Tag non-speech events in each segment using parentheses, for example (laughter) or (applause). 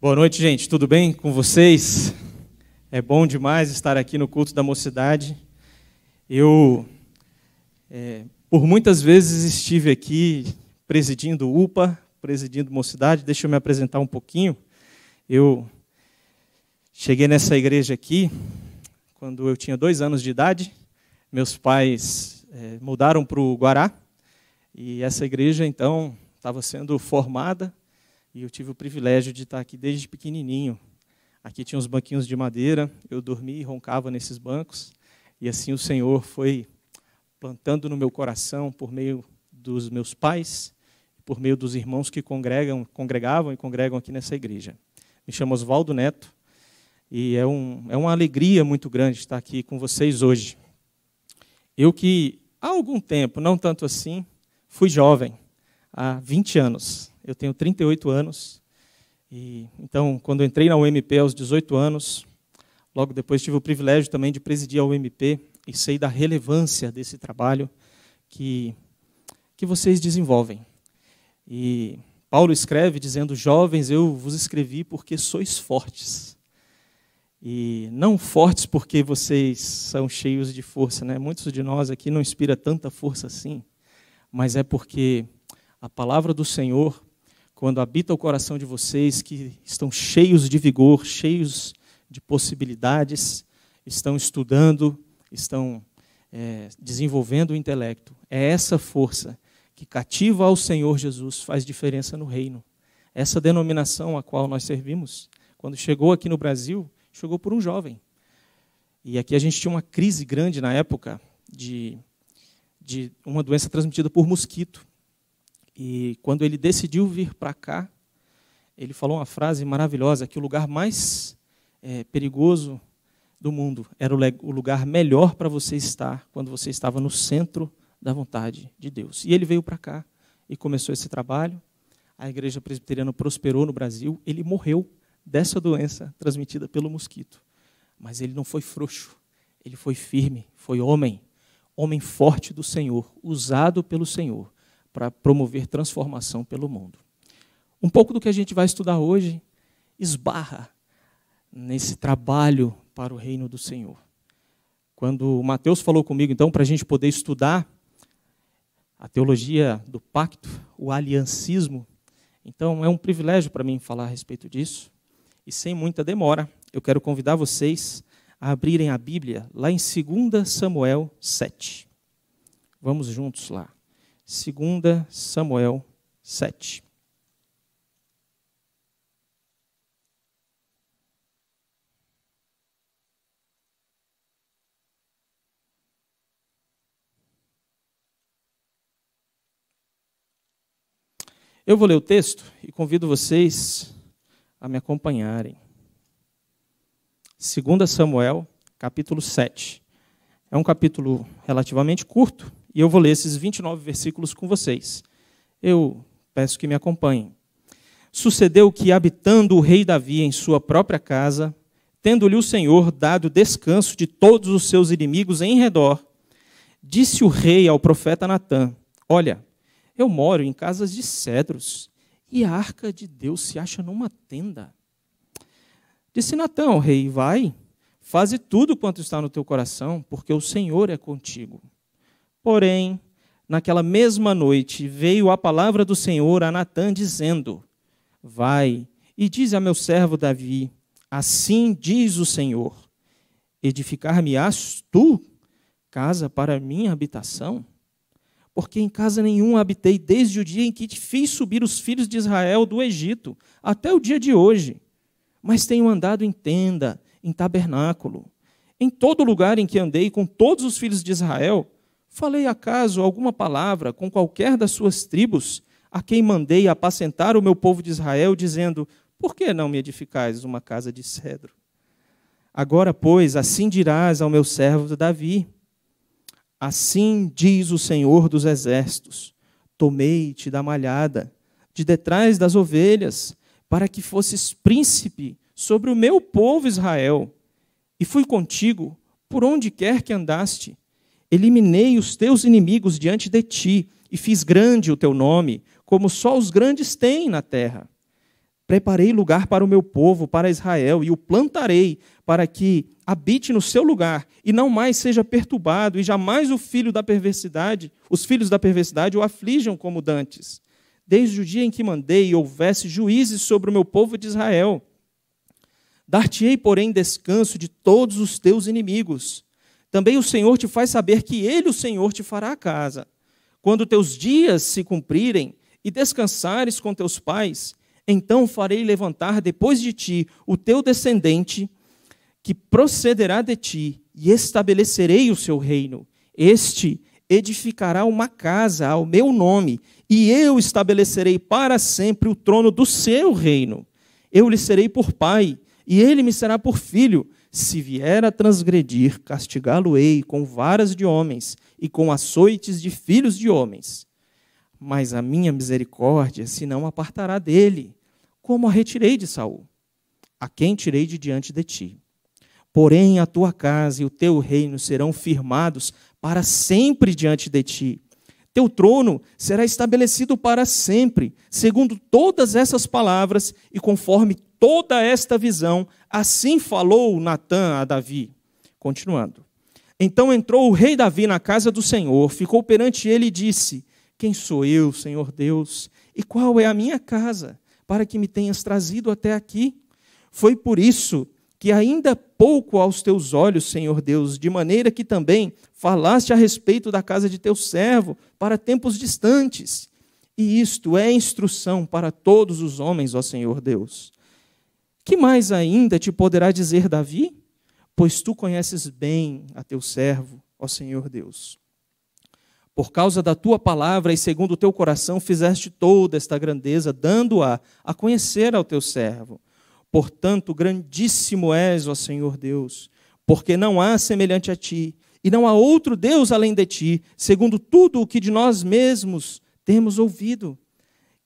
Boa noite, gente. Tudo bem com vocês? É bom demais estar aqui no culto da mocidade. Eu, é, por muitas vezes, estive aqui presidindo UPA, presidindo mocidade. Deixa eu me apresentar um pouquinho. Eu cheguei nessa igreja aqui quando eu tinha dois anos de idade. Meus pais é, mudaram para o Guará e essa igreja, então, estava sendo formada e eu tive o privilégio de estar aqui desde pequenininho. Aqui tinha uns banquinhos de madeira, eu dormia e roncava nesses bancos. E assim o Senhor foi plantando no meu coração por meio dos meus pais, por meio dos irmãos que congregam, congregavam e congregam aqui nessa igreja. Me chamo Oswaldo Neto e é, um, é uma alegria muito grande estar aqui com vocês hoje. Eu que há algum tempo, não tanto assim, fui jovem, há 20 anos eu tenho 38 anos. E, então, quando entrei na UMP aos 18 anos, logo depois tive o privilégio também de presidir a UMP e sei da relevância desse trabalho que, que vocês desenvolvem. E Paulo escreve dizendo: Jovens, eu vos escrevi porque sois fortes. E não fortes porque vocês são cheios de força, né? Muitos de nós aqui não inspira tanta força assim, mas é porque a palavra do Senhor quando habita o coração de vocês que estão cheios de vigor, cheios de possibilidades, estão estudando, estão é, desenvolvendo o intelecto. É essa força que cativa ao Senhor Jesus, faz diferença no reino. Essa denominação a qual nós servimos, quando chegou aqui no Brasil, chegou por um jovem. E aqui a gente tinha uma crise grande na época de, de uma doença transmitida por mosquito. E quando ele decidiu vir para cá, ele falou uma frase maravilhosa: que o lugar mais é, perigoso do mundo era o lugar melhor para você estar quando você estava no centro da vontade de Deus. E ele veio para cá e começou esse trabalho. A igreja presbiteriana prosperou no Brasil. Ele morreu dessa doença transmitida pelo mosquito. Mas ele não foi frouxo, ele foi firme, foi homem, homem forte do Senhor, usado pelo Senhor para promover transformação pelo mundo. Um pouco do que a gente vai estudar hoje esbarra nesse trabalho para o reino do Senhor. Quando o Mateus falou comigo, então, para a gente poder estudar a teologia do pacto, o aliancismo, então é um privilégio para mim falar a respeito disso. E sem muita demora, eu quero convidar vocês a abrirem a Bíblia lá em 2 Samuel 7. Vamos juntos lá. 2 Samuel 7. Eu vou ler o texto e convido vocês a me acompanharem. 2 Samuel, capítulo 7. É um capítulo relativamente curto, e eu vou ler esses 29 versículos com vocês. Eu peço que me acompanhem. Sucedeu que, habitando o rei Davi em sua própria casa, tendo-lhe o Senhor dado descanso de todos os seus inimigos em redor, disse o rei ao profeta Natã: Olha, eu moro em casas de cedros, e a arca de Deus se acha numa tenda. Disse Natã ao rei: Vai, faze tudo quanto está no teu coração, porque o Senhor é contigo. Porém, naquela mesma noite veio a palavra do Senhor a Natã, dizendo: Vai e diz a meu servo Davi: Assim diz o Senhor: Edificar-me-ás tu casa para minha habitação? Porque em casa nenhuma habitei desde o dia em que te fiz subir os filhos de Israel do Egito até o dia de hoje. Mas tenho andado em tenda, em tabernáculo. Em todo lugar em que andei com todos os filhos de Israel, Falei acaso alguma palavra com qualquer das suas tribos, a quem mandei apacentar o meu povo de Israel, dizendo: Por que não me edificais uma casa de cedro? Agora, pois, assim dirás ao meu servo Davi: Assim diz o Senhor dos exércitos: Tomei-te da malhada, de detrás das ovelhas, para que fosses príncipe sobre o meu povo Israel, e fui contigo por onde quer que andaste Eliminei os teus inimigos diante de ti e fiz grande o teu nome, como só os grandes têm na terra. Preparei lugar para o meu povo, para Israel, e o plantarei para que habite no seu lugar e não mais seja perturbado, e jamais o filho da perversidade, os filhos da perversidade o aflijam como dantes. Desde o dia em que mandei houvesse juízes sobre o meu povo de Israel. Dar-te-ei, porém, descanso de todos os teus inimigos também o Senhor te faz saber que Ele, o Senhor, te fará a casa. Quando teus dias se cumprirem e descansares com teus pais, então farei levantar depois de ti o teu descendente, que procederá de ti, e estabelecerei o seu reino. Este edificará uma casa ao meu nome, e eu estabelecerei para sempre o trono do seu reino. Eu lhe serei por pai, e ele me será por filho se vier a transgredir, castigá-lo-ei com varas de homens e com açoites de filhos de homens. Mas a minha misericórdia se não apartará dele, como a retirei de Saul, a quem tirei de diante de ti. Porém, a tua casa e o teu reino serão firmados para sempre diante de ti. Teu trono será estabelecido para sempre, segundo todas essas palavras e conforme toda esta visão Assim falou Natã a Davi. Continuando. Então entrou o rei Davi na casa do Senhor, ficou perante ele e disse: Quem sou eu, Senhor Deus? E qual é a minha casa, para que me tenhas trazido até aqui? Foi por isso que ainda pouco aos teus olhos, Senhor Deus, de maneira que também falaste a respeito da casa de teu servo para tempos distantes. E isto é instrução para todos os homens, ó Senhor Deus. Que mais ainda te poderá dizer Davi? Pois tu conheces bem a teu servo, ó Senhor Deus. Por causa da tua palavra e segundo o teu coração fizeste toda esta grandeza, dando-a a conhecer ao teu servo. Portanto, grandíssimo és, ó Senhor Deus, porque não há semelhante a ti, e não há outro Deus além de ti, segundo tudo o que de nós mesmos temos ouvido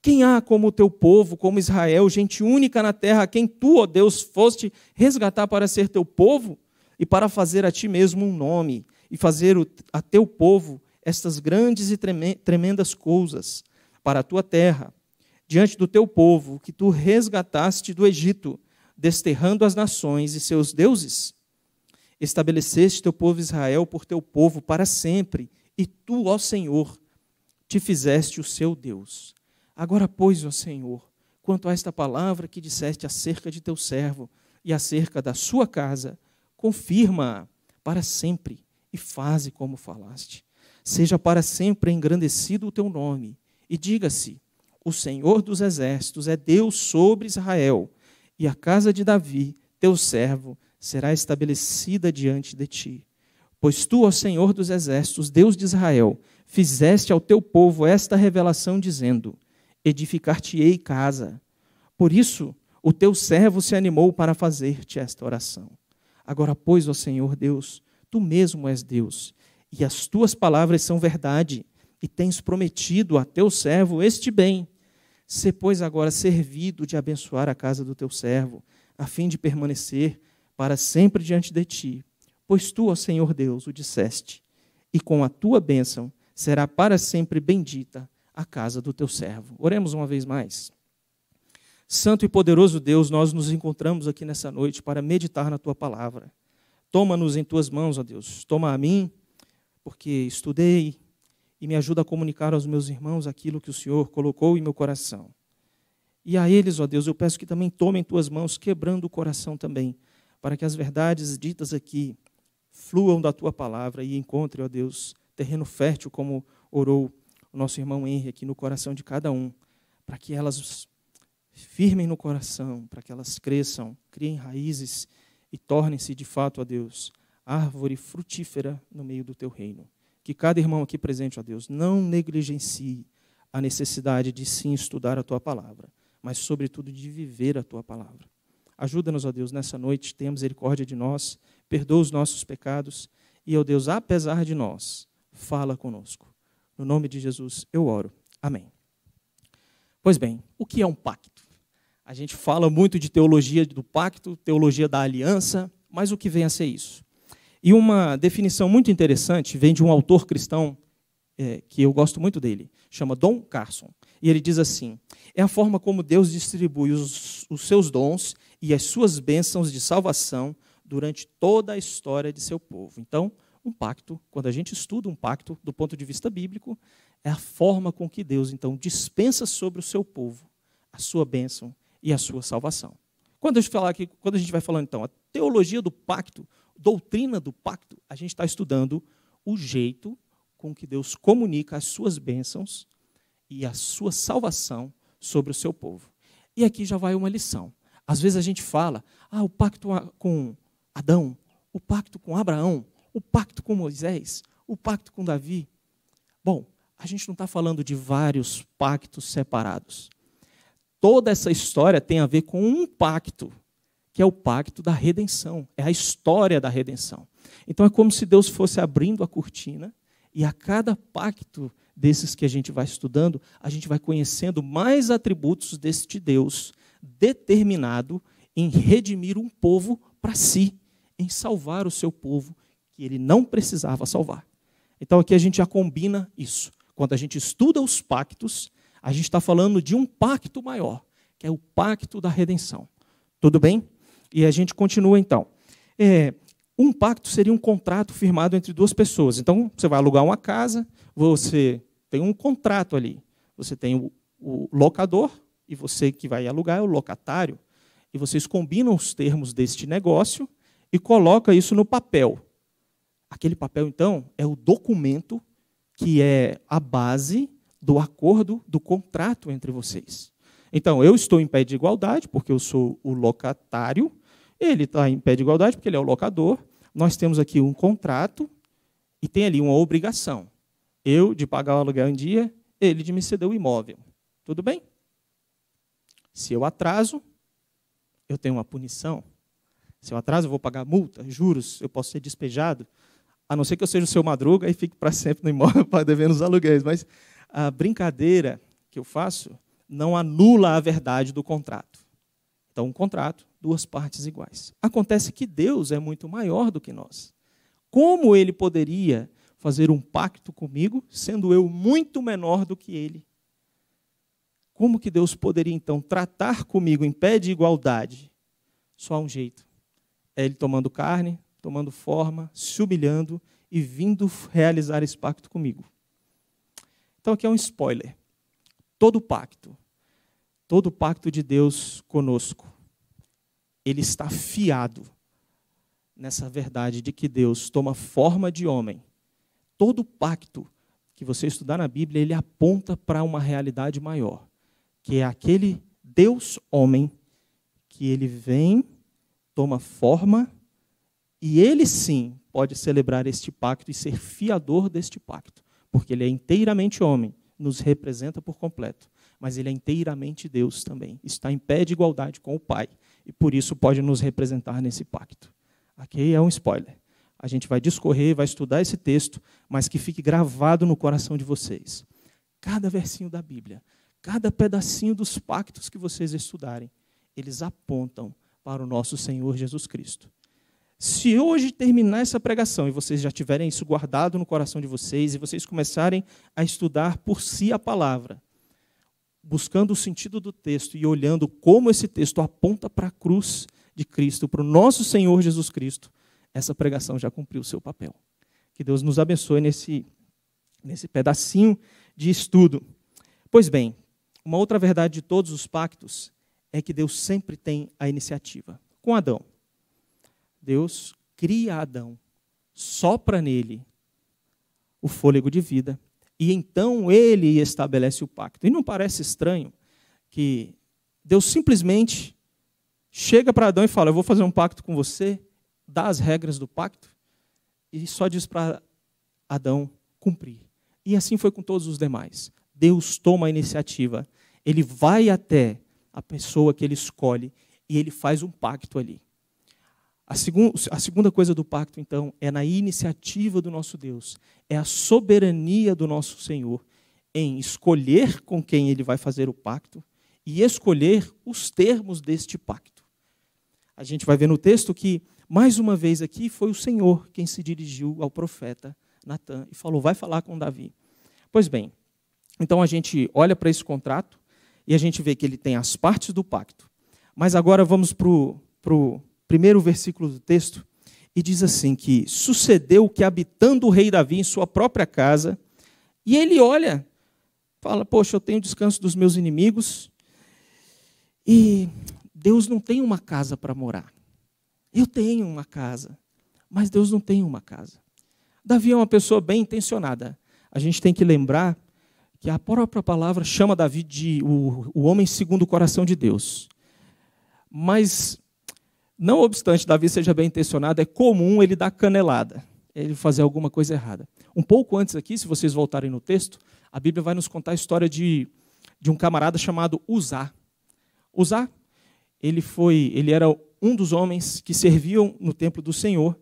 quem há como o teu povo, como Israel, gente única na terra, quem tu, ó Deus, foste resgatar para ser teu povo e para fazer a ti mesmo um nome e fazer a teu povo estas grandes e tremendas coisas para a tua terra, diante do teu povo que tu resgataste do Egito, desterrando as nações e seus deuses? Estabeleceste teu povo Israel por teu povo para sempre, e tu, ó Senhor, te fizeste o seu Deus. Agora, pois, ó Senhor, quanto a esta palavra que disseste acerca de teu servo e acerca da sua casa, confirma para sempre e faze como falaste. Seja para sempre engrandecido o teu nome, e diga-se: O Senhor dos exércitos é Deus sobre Israel, e a casa de Davi, teu servo, será estabelecida diante de ti. Pois tu, ó Senhor dos exércitos, Deus de Israel, fizeste ao teu povo esta revelação, dizendo: edificar-te-ei casa. Por isso, o teu servo se animou para fazer-te esta oração. Agora, pois, ó Senhor Deus, tu mesmo és Deus, e as tuas palavras são verdade, e tens prometido a teu servo este bem. Se, pois, agora servido de abençoar a casa do teu servo, a fim de permanecer para sempre diante de ti. Pois tu, ó Senhor Deus, o disseste, e com a tua bênção será para sempre bendita a casa do teu servo. Oremos uma vez mais. Santo e poderoso Deus, nós nos encontramos aqui nessa noite para meditar na tua palavra. Toma-nos em tuas mãos, ó Deus. Toma a mim, porque estudei e me ajuda a comunicar aos meus irmãos aquilo que o Senhor colocou em meu coração. E a eles, ó Deus, eu peço que também tomem tuas mãos, quebrando o coração também, para que as verdades ditas aqui fluam da tua palavra e encontrem, ó Deus, terreno fértil, como orou o nosso irmão Henry aqui no coração de cada um, para que elas firmem no coração, para que elas cresçam, criem raízes e tornem-se de fato, a Deus, árvore frutífera no meio do teu reino. Que cada irmão aqui presente, a Deus, não negligencie a necessidade de sim estudar a tua palavra, mas sobretudo de viver a tua palavra. Ajuda-nos, ó Deus, nessa noite, tenha misericórdia de nós, perdoa os nossos pecados e, ó Deus, apesar de nós, fala conosco. No nome de Jesus eu oro. Amém. Pois bem, o que é um pacto? A gente fala muito de teologia do pacto, teologia da aliança, mas o que vem a ser isso? E uma definição muito interessante vem de um autor cristão é, que eu gosto muito dele, chama Dom Carson. E ele diz assim: é a forma como Deus distribui os, os seus dons e as suas bênçãos de salvação durante toda a história de seu povo. Então, um pacto, quando a gente estuda um pacto do ponto de vista bíblico, é a forma com que Deus então dispensa sobre o seu povo a sua bênção e a sua salvação. Quando, gente falar aqui, quando a gente vai falando então a teologia do pacto, doutrina do pacto, a gente está estudando o jeito com que Deus comunica as suas bênçãos e a sua salvação sobre o seu povo. E aqui já vai uma lição. Às vezes a gente fala, ah, o pacto com Adão, o pacto com Abraão, o pacto com Moisés, o pacto com Davi. Bom, a gente não está falando de vários pactos separados. Toda essa história tem a ver com um pacto, que é o pacto da redenção, é a história da redenção. Então é como se Deus fosse abrindo a cortina e a cada pacto desses que a gente vai estudando, a gente vai conhecendo mais atributos deste Deus determinado em redimir um povo para si, em salvar o seu povo ele não precisava salvar. Então aqui a gente já combina isso. Quando a gente estuda os pactos, a gente está falando de um pacto maior, que é o pacto da redenção. Tudo bem? E a gente continua então. É, um pacto seria um contrato firmado entre duas pessoas. Então você vai alugar uma casa, você tem um contrato ali. Você tem o, o locador e você que vai alugar é o locatário. E vocês combinam os termos deste negócio e coloca isso no papel. Aquele papel, então, é o documento que é a base do acordo, do contrato entre vocês. Então, eu estou em pé de igualdade, porque eu sou o locatário, ele está em pé de igualdade, porque ele é o locador. Nós temos aqui um contrato e tem ali uma obrigação. Eu de pagar o aluguel em dia, ele de me ceder o imóvel. Tudo bem? Se eu atraso, eu tenho uma punição. Se eu atraso, eu vou pagar multa, juros, eu posso ser despejado a não ser que eu seja o seu madruga e fique para sempre no imóvel (laughs) para devendo os aluguéis. Mas a brincadeira que eu faço não anula a verdade do contrato. Então, um contrato, duas partes iguais. Acontece que Deus é muito maior do que nós. Como ele poderia fazer um pacto comigo, sendo eu muito menor do que ele? Como que Deus poderia, então, tratar comigo em pé de igualdade? Só há um jeito: é ele tomando carne, tomando forma, se humilhando e vindo realizar esse pacto comigo. Então aqui é um spoiler. Todo pacto, todo pacto de Deus conosco, ele está fiado nessa verdade de que Deus toma forma de homem. Todo pacto que você estudar na Bíblia, ele aponta para uma realidade maior, que é aquele Deus homem que ele vem, toma forma e ele sim pode celebrar este pacto e ser fiador deste pacto, porque ele é inteiramente homem, nos representa por completo, mas ele é inteiramente Deus também, está em pé de igualdade com o Pai, e por isso pode nos representar nesse pacto. Aqui é um spoiler. A gente vai discorrer, vai estudar esse texto, mas que fique gravado no coração de vocês. Cada versinho da Bíblia, cada pedacinho dos pactos que vocês estudarem, eles apontam para o nosso Senhor Jesus Cristo se hoje terminar essa pregação e vocês já tiverem isso guardado no coração de vocês e vocês começarem a estudar por si a palavra, buscando o sentido do texto e olhando como esse texto aponta para a cruz de Cristo, para o nosso Senhor Jesus Cristo, essa pregação já cumpriu o seu papel. Que Deus nos abençoe nesse, nesse pedacinho de estudo. Pois bem, uma outra verdade de todos os pactos é que Deus sempre tem a iniciativa. Com Adão, Deus cria Adão, sopra nele o fôlego de vida, e então ele estabelece o pacto. E não parece estranho que Deus simplesmente chega para Adão e fala: Eu vou fazer um pacto com você, dá as regras do pacto, e só diz para Adão cumprir. E assim foi com todos os demais. Deus toma a iniciativa, ele vai até a pessoa que ele escolhe e ele faz um pacto ali. A, segun, a segunda coisa do pacto, então, é na iniciativa do nosso Deus, é a soberania do nosso Senhor em escolher com quem ele vai fazer o pacto e escolher os termos deste pacto. A gente vai ver no texto que, mais uma vez aqui, foi o Senhor quem se dirigiu ao profeta Natan e falou: Vai falar com Davi. Pois bem, então a gente olha para esse contrato e a gente vê que ele tem as partes do pacto. Mas agora vamos para o primeiro versículo do texto, e diz assim que sucedeu que habitando o rei Davi em sua própria casa, e ele olha, fala: "Poxa, eu tenho descanso dos meus inimigos, e Deus não tem uma casa para morar. Eu tenho uma casa, mas Deus não tem uma casa." Davi é uma pessoa bem intencionada. A gente tem que lembrar que a própria palavra chama Davi de o, o homem segundo o coração de Deus. Mas não obstante Davi seja bem intencionado, é comum ele dar canelada, ele fazer alguma coisa errada. Um pouco antes aqui, se vocês voltarem no texto, a Bíblia vai nos contar a história de, de um camarada chamado Uzá. Uzá, ele foi, ele era um dos homens que serviam no templo do Senhor.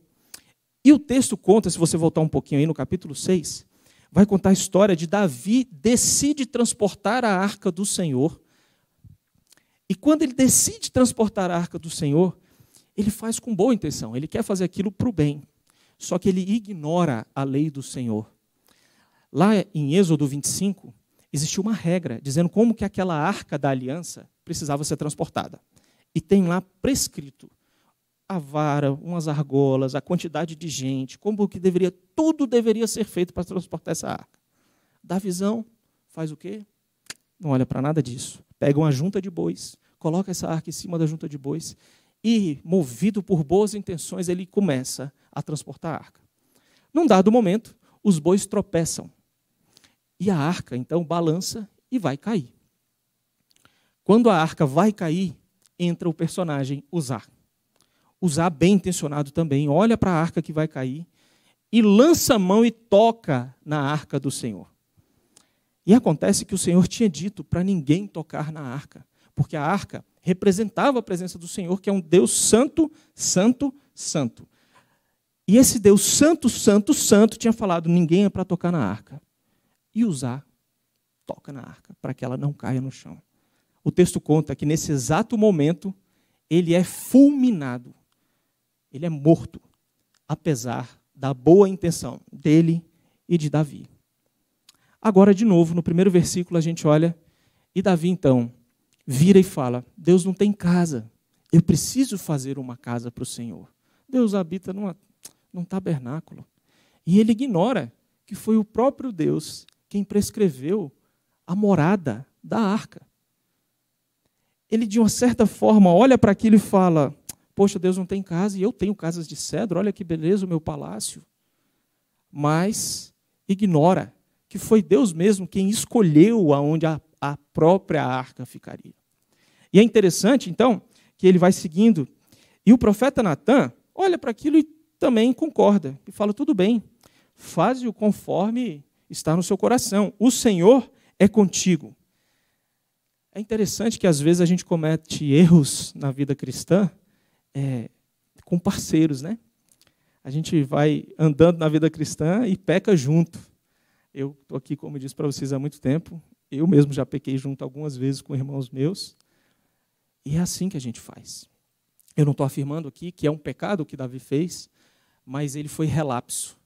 E o texto conta, se você voltar um pouquinho aí no capítulo 6, vai contar a história de Davi decide transportar a arca do Senhor. E quando ele decide transportar a arca do Senhor, ele faz com boa intenção, ele quer fazer aquilo para o bem. Só que ele ignora a lei do Senhor. Lá em Êxodo 25, existia uma regra dizendo como que aquela arca da aliança precisava ser transportada. E tem lá prescrito a vara, umas argolas, a quantidade de gente, como que deveria, tudo deveria ser feito para transportar essa arca. Dá visão, faz o quê? Não olha para nada disso. Pega uma junta de bois, coloca essa arca em cima da junta de bois e, movido por boas intenções, ele começa a transportar a arca. Num dado momento, os bois tropeçam. E a arca, então, balança e vai cair. Quando a arca vai cair, entra o personagem Usar. Usar, bem intencionado também, olha para a arca que vai cair e lança a mão e toca na arca do Senhor. E acontece que o Senhor tinha dito para ninguém tocar na arca, porque a arca representava a presença do Senhor, que é um Deus santo, santo, santo. E esse Deus santo, santo, santo tinha falado: ninguém é para tocar na arca. E usar toca na arca para que ela não caia no chão. O texto conta que nesse exato momento ele é fulminado. Ele é morto, apesar da boa intenção dele e de Davi. Agora, de novo, no primeiro versículo, a gente olha, e Davi então vira e fala: Deus não tem casa. Eu preciso fazer uma casa para o Senhor. Deus habita numa, num tabernáculo. E ele ignora que foi o próprio Deus quem prescreveu a morada da arca. Ele, de uma certa forma, olha para aquilo e fala: Poxa, Deus não tem casa e eu tenho casas de cedro, olha que beleza o meu palácio. Mas ignora que foi Deus mesmo quem escolheu aonde a, a própria arca ficaria. E é interessante, então, que ele vai seguindo. E o profeta Natan olha para aquilo e também concorda. E fala: tudo bem, faze-o conforme está no seu coração. O Senhor é contigo. É interessante que às vezes a gente comete erros na vida cristã é, com parceiros, né? A gente vai andando na vida cristã e peca junto. Eu estou aqui, como eu disse para vocês, há muito tempo. Eu mesmo já pequei junto algumas vezes com irmãos meus. E é assim que a gente faz. Eu não estou afirmando aqui que é um pecado o que Davi fez, mas ele foi relapso.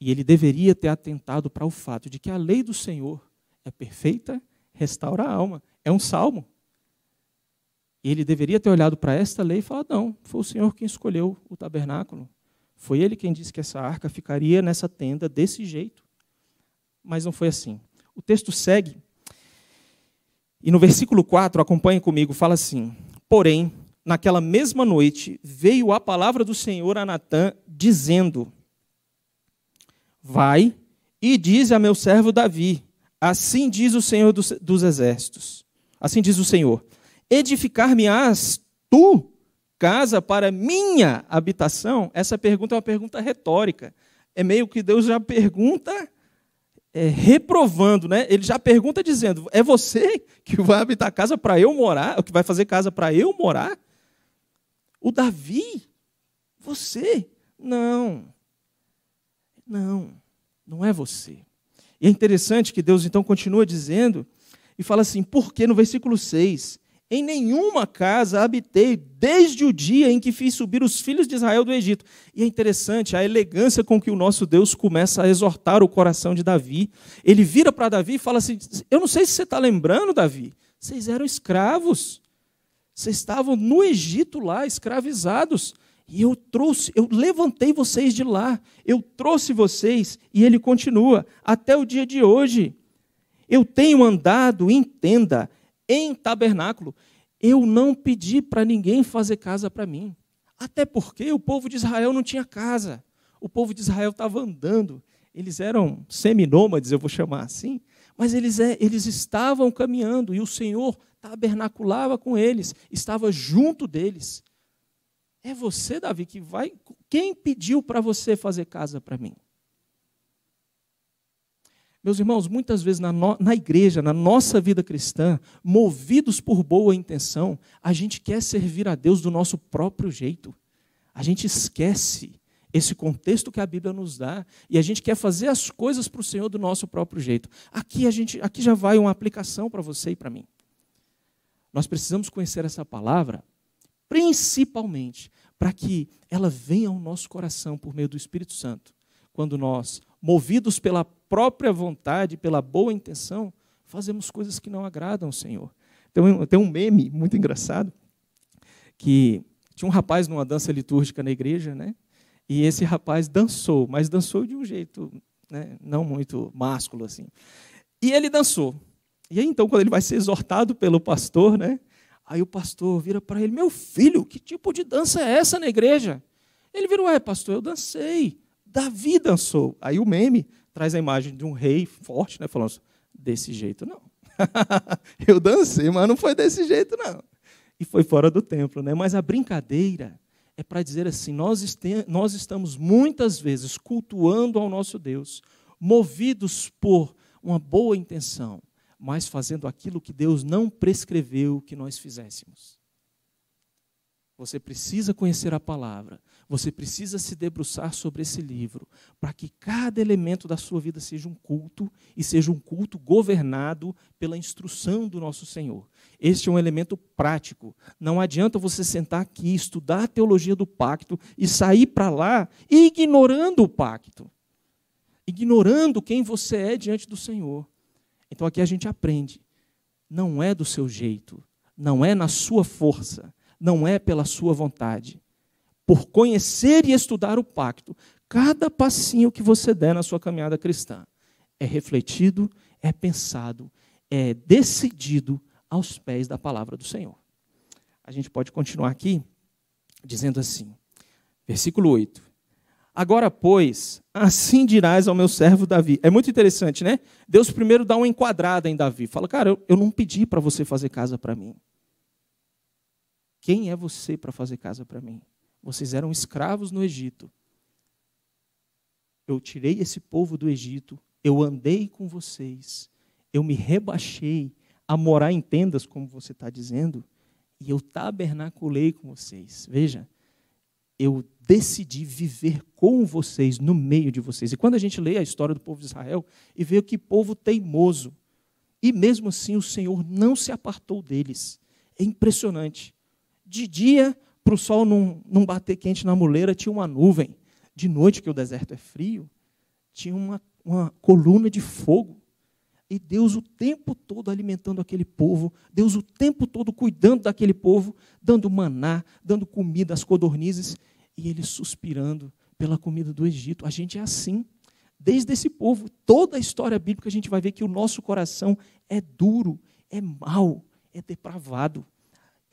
E ele deveria ter atentado para o fato de que a lei do Senhor é perfeita, restaura a alma. É um salmo. E ele deveria ter olhado para esta lei e falado: não, foi o Senhor quem escolheu o tabernáculo. Foi ele quem disse que essa arca ficaria nessa tenda desse jeito. Mas não foi assim. O texto segue e no versículo 4, acompanhe comigo, fala assim: Porém, naquela mesma noite veio a palavra do Senhor a Natã, dizendo: Vai e diz a meu servo Davi: Assim diz o Senhor dos, dos exércitos. Assim diz o Senhor: Edificar-me-ás tu casa para minha habitação? Essa pergunta é uma pergunta retórica. É meio que Deus já pergunta é, reprovando, né? Ele já pergunta dizendo: é você que vai habitar casa para eu morar, que vai fazer casa para eu morar? O Davi? Você? Não. Não, não é você. E é interessante que Deus então continua dizendo e fala assim, por que? no versículo 6, em nenhuma casa habitei desde o dia em que fiz subir os filhos de Israel do Egito. E é interessante a elegância com que o nosso Deus começa a exortar o coração de Davi. Ele vira para Davi e fala assim: Eu não sei se você está lembrando, Davi, vocês eram escravos. Vocês estavam no Egito lá, escravizados. E eu trouxe, eu levantei vocês de lá. Eu trouxe vocês. E ele continua: Até o dia de hoje. Eu tenho andado, entenda em tabernáculo. Eu não pedi para ninguém fazer casa para mim. Até porque o povo de Israel não tinha casa. O povo de Israel estava andando. Eles eram seminômades, eu vou chamar assim. Mas eles, é, eles estavam caminhando e o Senhor tabernaculava com eles, estava junto deles. É você, Davi, que vai. Quem pediu para você fazer casa para mim? Meus irmãos, muitas vezes na, no, na igreja, na nossa vida cristã, movidos por boa intenção, a gente quer servir a Deus do nosso próprio jeito. A gente esquece esse contexto que a Bíblia nos dá e a gente quer fazer as coisas para o Senhor do nosso próprio jeito. Aqui a gente, aqui já vai uma aplicação para você e para mim. Nós precisamos conhecer essa palavra, principalmente para que ela venha ao nosso coração por meio do Espírito Santo, quando nós, movidos pela própria vontade, pela boa intenção, fazemos coisas que não agradam ao Senhor. Tem um, tem um meme muito engraçado que tinha um rapaz numa dança litúrgica na igreja, né? E esse rapaz dançou, mas dançou de um jeito né, não muito másculo assim. E ele dançou. E aí então, quando ele vai ser exortado pelo pastor, né? Aí o pastor vira para ele: Meu filho, que tipo de dança é essa na igreja? Ele vira: Ué, pastor, eu dancei. Davi dançou. Aí o meme traz a imagem de um rei forte, né, falando assim, desse jeito não. (laughs) eu dancei, mas não foi desse jeito não. E foi fora do templo, né? Mas a brincadeira é para dizer assim, nós, nós estamos muitas vezes cultuando ao nosso Deus, movidos por uma boa intenção, mas fazendo aquilo que Deus não prescreveu que nós fizéssemos. Você precisa conhecer a palavra você precisa se debruçar sobre esse livro, para que cada elemento da sua vida seja um culto e seja um culto governado pela instrução do nosso Senhor. Este é um elemento prático. Não adianta você sentar aqui, estudar a teologia do pacto e sair para lá ignorando o pacto, ignorando quem você é diante do Senhor. Então aqui a gente aprende. Não é do seu jeito, não é na sua força, não é pela sua vontade, por conhecer e estudar o pacto, cada passinho que você der na sua caminhada cristã é refletido, é pensado, é decidido aos pés da palavra do Senhor. A gente pode continuar aqui dizendo assim, versículo 8. Agora, pois, assim dirás ao meu servo Davi. É muito interessante, né? Deus primeiro dá uma enquadrada em Davi. Fala, cara, eu, eu não pedi para você fazer casa para mim. Quem é você para fazer casa para mim? Vocês eram escravos no Egito. Eu tirei esse povo do Egito, eu andei com vocês, eu me rebaixei a morar em tendas, como você está dizendo, e eu tabernaculei com vocês. Veja, eu decidi viver com vocês, no meio de vocês. E quando a gente lê a história do povo de Israel e vê que povo teimoso, e mesmo assim o Senhor não se apartou deles. É impressionante. De dia para o sol não, não bater quente na muleira, tinha uma nuvem. De noite, que o deserto é frio, tinha uma, uma coluna de fogo. E Deus o tempo todo alimentando aquele povo, Deus o tempo todo cuidando daquele povo, dando maná, dando comida às codornizes, e ele suspirando pela comida do Egito. A gente é assim. Desde esse povo, toda a história bíblica, a gente vai ver que o nosso coração é duro, é mau, é depravado.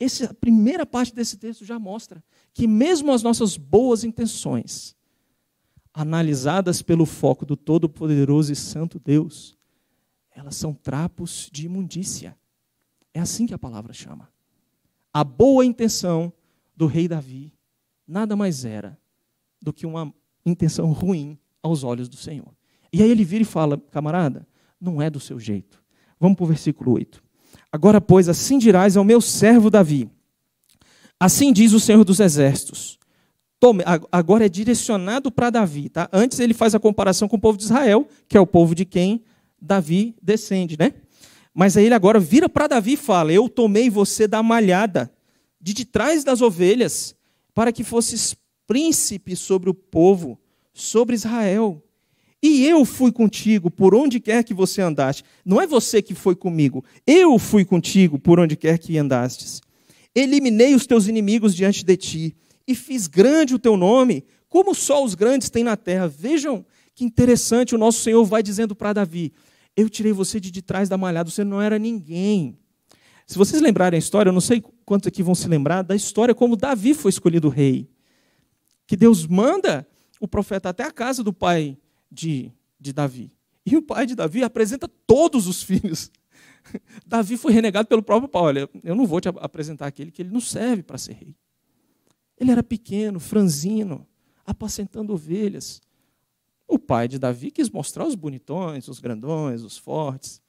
Essa a primeira parte desse texto já mostra que mesmo as nossas boas intenções, analisadas pelo foco do Todo-Poderoso e Santo Deus, elas são trapos de imundícia. É assim que a palavra chama. A boa intenção do rei Davi nada mais era do que uma intenção ruim aos olhos do Senhor. E aí ele vira e fala: camarada, não é do seu jeito. Vamos para o versículo 8. Agora, pois, assim dirás ao meu servo Davi: Assim diz o Senhor dos Exércitos. Tome, agora é direcionado para Davi, tá? Antes ele faz a comparação com o povo de Israel, que é o povo de quem Davi descende, né? Mas aí ele agora vira para Davi e fala: Eu tomei você da malhada, de de trás das ovelhas, para que fosses príncipe sobre o povo, sobre Israel. E eu fui contigo por onde quer que você andaste. Não é você que foi comigo, eu fui contigo por onde quer que andastes. Eliminei os teus inimigos diante de ti e fiz grande o teu nome, como só os grandes têm na terra. Vejam que interessante, o nosso Senhor vai dizendo para Davi: Eu tirei você de, detrás da malhada, você não era ninguém. Se vocês lembrarem a história, eu não sei quantos aqui vão se lembrar da história como Davi foi escolhido rei. Que Deus manda o profeta até a casa do pai de, de Davi. E o pai de Davi apresenta todos os filhos. (laughs) Davi foi renegado pelo próprio Paulo. Olha, eu não vou te apresentar aquele que ele não serve para ser rei. Ele era pequeno, franzino, apacentando ovelhas. O pai de Davi quis mostrar os bonitões, os grandões, os fortes.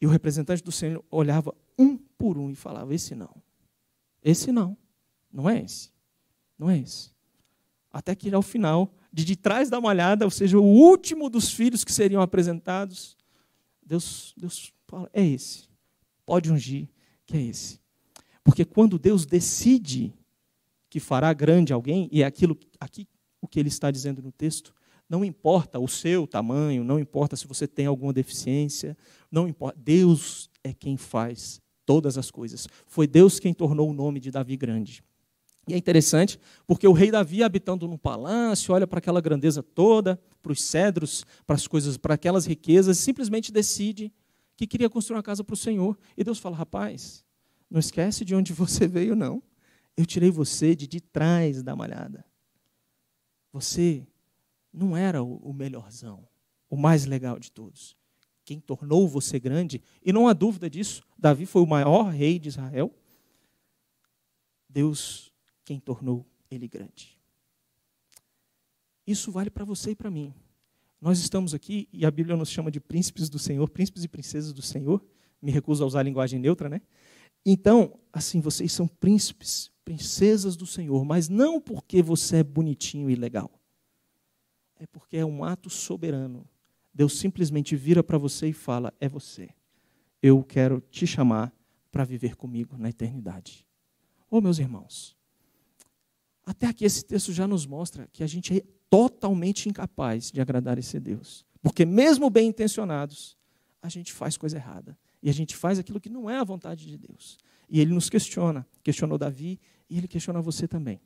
E o representante do Senhor olhava um por um e falava: Esse não, esse não, não é esse, não é esse. Até que ao final de, de trás da malhada, ou seja, o último dos filhos que seriam apresentados, Deus, Deus fala: é esse. Pode ungir, que é esse. Porque quando Deus decide que fará grande alguém, e é aquilo, aqui o que ele está dizendo no texto, não importa o seu tamanho, não importa se você tem alguma deficiência, não importa. Deus é quem faz todas as coisas. Foi Deus quem tornou o nome de Davi grande. E é interessante, porque o rei Davi, habitando num palácio, olha para aquela grandeza toda, para os cedros, para as coisas, para aquelas riquezas, simplesmente decide que queria construir uma casa para o Senhor. E Deus fala: rapaz, não esquece de onde (laughs) você veio, não. Eu tirei você de, de trás da malhada. Você não era o melhorzão, o mais legal de todos. Quem tornou você grande, e não há dúvida disso, Davi foi o maior rei de Israel. Deus quem tornou ele grande. Isso vale para você e para mim. Nós estamos aqui e a Bíblia nos chama de príncipes do Senhor, príncipes e princesas do Senhor. Me recuso a usar a linguagem neutra, né? Então, assim, vocês são príncipes, princesas do Senhor, mas não porque você é bonitinho e legal. É porque é um ato soberano. Deus simplesmente vira para você e fala: É você. Eu quero te chamar para viver comigo na eternidade. Oh, meus irmãos, até aqui esse texto já nos mostra que a gente é totalmente incapaz de agradar esse Deus. Porque mesmo bem intencionados, a gente faz coisa errada. E a gente faz aquilo que não é a vontade de Deus. E ele nos questiona. Questionou Davi e ele questiona você também.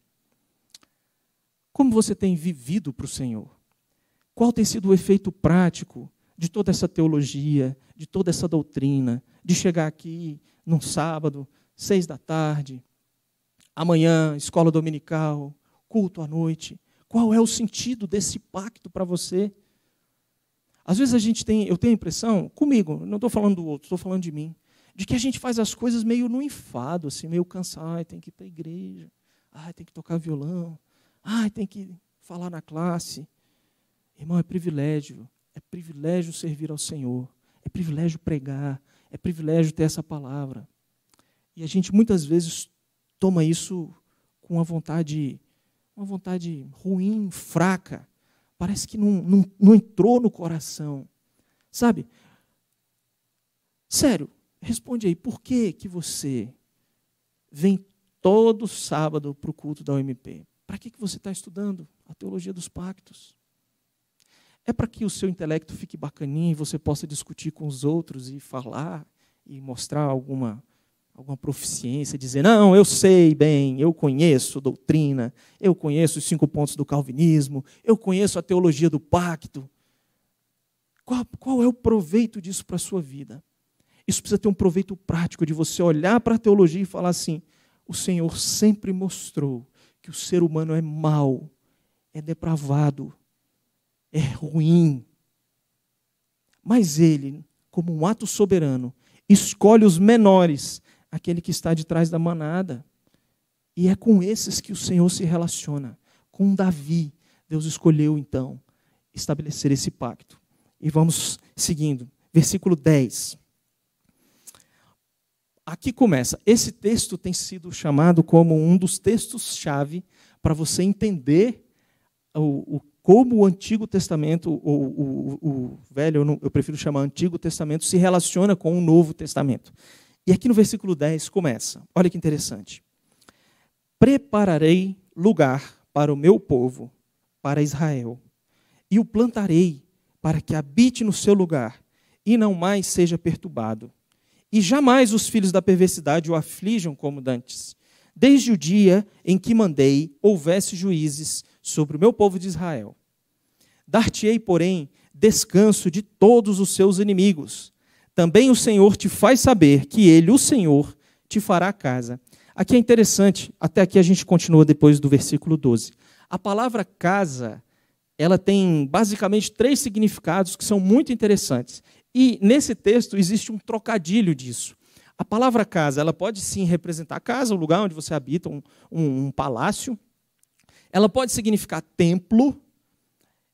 Como você tem vivido para o Senhor? Qual tem sido o efeito prático de toda essa teologia, de toda essa doutrina, de chegar aqui num sábado, seis da tarde, Amanhã, escola dominical, culto à noite. Qual é o sentido desse pacto para você? Às vezes a gente tem, eu tenho a impressão, comigo, não estou falando do outro, estou falando de mim, de que a gente faz as coisas meio no enfado, assim, meio cansado, ai, tem que ir para a igreja, ai, tem que tocar violão, ai, tem que falar na classe. Irmão, é privilégio, é privilégio servir ao Senhor, é privilégio pregar, é privilégio ter essa palavra. E a gente muitas vezes toma isso com uma vontade, uma vontade ruim, fraca. Parece que não, não, não entrou no coração. Sabe? Sério, responde aí, por que, que você vem todo sábado para o culto da OMP? Para que, que você está estudando a teologia dos pactos? É para que o seu intelecto fique bacaninho e você possa discutir com os outros e falar e mostrar alguma alguma proficiência, dizer, não, eu sei bem, eu conheço doutrina, eu conheço os cinco pontos do calvinismo, eu conheço a teologia do pacto. Qual, qual é o proveito disso para a sua vida? Isso precisa ter um proveito prático de você olhar para a teologia e falar assim: o Senhor sempre mostrou que o ser humano é mau, é depravado, é ruim. Mas ele, como um ato soberano, escolhe os menores aquele que está de trás da manada. E é com esses que o Senhor se relaciona. Com Davi, Deus escolheu então estabelecer esse pacto. E vamos seguindo. Versículo 10. Aqui começa. Esse texto tem sido chamado como um dos textos-chave para você entender o, o, como o Antigo Testamento, ou o, o, Velho, eu, não, eu prefiro chamar Antigo Testamento, se relaciona com o Novo Testamento. E aqui no versículo 10 começa: olha que interessante. Prepararei lugar para o meu povo, para Israel, e o plantarei para que habite no seu lugar e não mais seja perturbado. E jamais os filhos da perversidade o aflijam como dantes, desde o dia em que mandei houvesse juízes sobre o meu povo de Israel. Dar-te-ei, porém, descanso de todos os seus inimigos também o Senhor te faz saber que Ele, o Senhor, te fará casa. Aqui é interessante, até aqui a gente continua depois do versículo 12. A palavra casa, ela tem basicamente três significados que são muito interessantes. E nesse texto existe um trocadilho disso. A palavra casa, ela pode sim representar casa, o lugar onde você habita, um, um, um palácio. Ela pode significar templo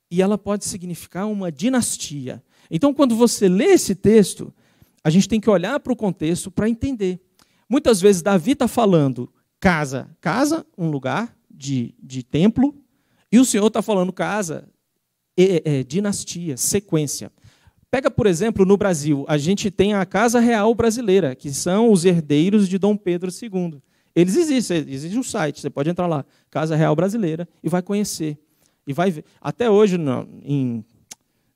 e ela pode significar uma dinastia. Então, quando você lê esse texto, a gente tem que olhar para o contexto para entender. Muitas vezes Davi está falando casa, casa, um lugar de, de templo, e o Senhor está falando casa, é, é, dinastia, sequência. Pega, por exemplo, no Brasil, a gente tem a Casa Real Brasileira, que são os herdeiros de Dom Pedro II. Eles existem, existe um site, você pode entrar lá, Casa Real Brasileira, e vai conhecer. E vai ver. Até hoje, em